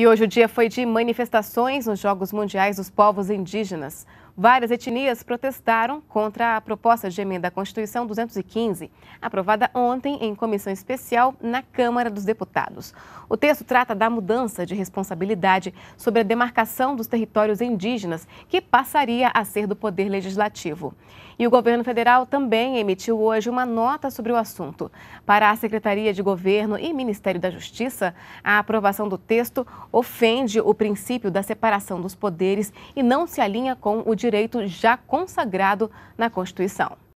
E hoje o dia foi de manifestações nos Jogos Mundiais dos Povos Indígenas. Várias etnias protestaram contra a proposta de emenda à Constituição 215, aprovada ontem em comissão especial na Câmara dos Deputados. O texto trata da mudança de responsabilidade sobre a demarcação dos territórios indígenas, que passaria a ser do Poder Legislativo. E o governo federal também emitiu hoje uma nota sobre o assunto. Para a Secretaria de Governo e Ministério da Justiça, a aprovação do texto ofende o princípio da separação dos poderes e não se alinha com o direito direito já consagrado na Constituição.